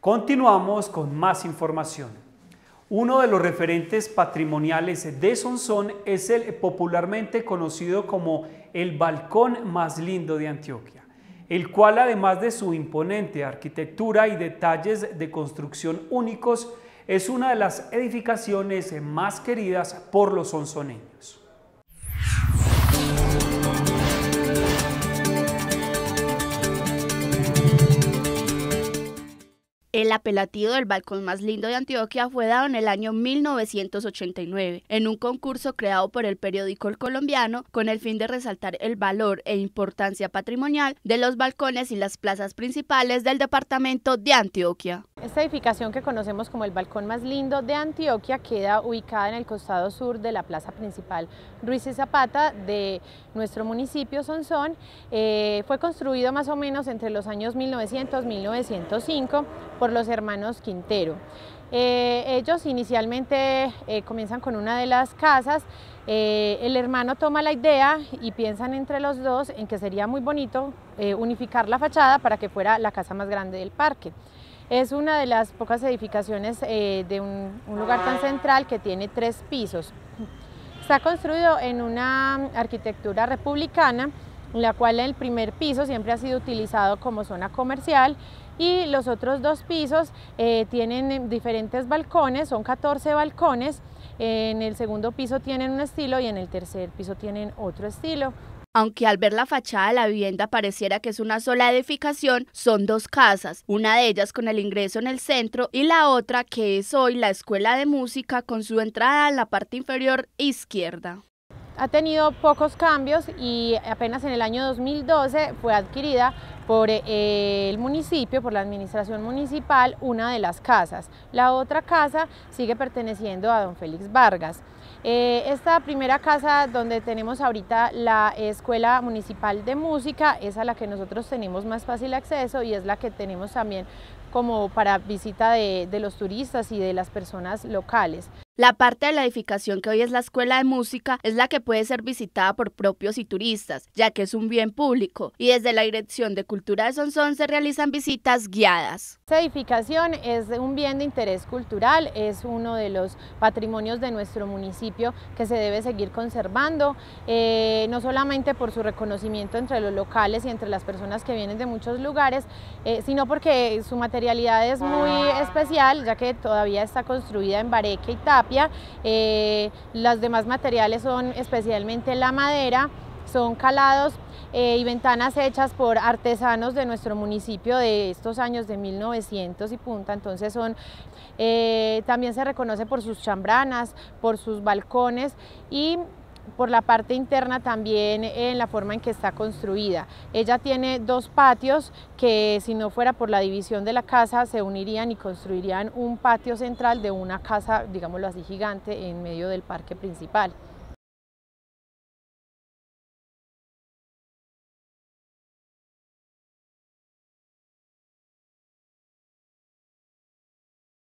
Continuamos con más información. Uno de los referentes patrimoniales de Sonsón es el popularmente conocido como el balcón más lindo de Antioquia, el cual además de su imponente arquitectura y detalles de construcción únicos, es una de las edificaciones más queridas por los sonsoneños. El apelativo del balcón más lindo de Antioquia fue dado en el año 1989, en un concurso creado por el periódico El Colombiano con el fin de resaltar el valor e importancia patrimonial de los balcones y las plazas principales del departamento de Antioquia. Esta edificación que conocemos como el balcón más lindo de Antioquia queda ubicada en el costado sur de la plaza principal Ruiz y Zapata de nuestro municipio Sonsón. Eh, fue construido más o menos entre los años 1900 1905 por los hermanos Quintero. Eh, ellos inicialmente eh, comienzan con una de las casas, eh, el hermano toma la idea y piensan entre los dos en que sería muy bonito unificar la fachada para que fuera la casa más grande del parque. Es una de las pocas edificaciones de un lugar tan central que tiene tres pisos. Está construido en una arquitectura republicana la cual el primer piso siempre ha sido utilizado como zona comercial y los otros dos pisos eh, tienen eh, diferentes balcones, son 14 balcones, en el segundo piso tienen un estilo y en el tercer piso tienen otro estilo. Aunque al ver la fachada de la vivienda pareciera que es una sola edificación, son dos casas, una de ellas con el ingreso en el centro y la otra que es hoy la escuela de música con su entrada en la parte inferior izquierda ha tenido pocos cambios y apenas en el año 2012 fue adquirida por eh, el municipio, por la administración municipal, una de las casas. La otra casa sigue perteneciendo a don Félix Vargas. Eh, esta primera casa donde tenemos ahorita la Escuela Municipal de Música es a la que nosotros tenemos más fácil acceso y es la que tenemos también como para visita de, los turistas y de las personas locales. La parte de la edificación que hoy es la Escuela de Música es la que puede ser visitada por propios y turistas, ya que es un bien público, y desde la Dirección de Cultura de Sonsón se realizan visitas guiadas. Esta edificación es un bien de interés cultural, es uno de los patrimonios de nuestro municipio que se debe seguir conservando, eh, no solamente por su reconocimiento entre los locales y entre las personas que vienen de muchos lugares, eh, sino porque su material materialidad es muy especial, ya que todavía está construida en bareque y tapia. Eh, los demás materiales son especialmente la madera, son calados eh, y ventanas hechas por artesanos de nuestro municipio de estos años de 1900 y punta, entonces son, eh, también se reconoce por sus chambranas, por sus balcones y por la parte interna también en la forma en que está construida. Ella tiene dos patios que si no fuera por la división de la casa se unirían y construirían un patio central de una casa, digámoslo así, gigante en medio del parque principal.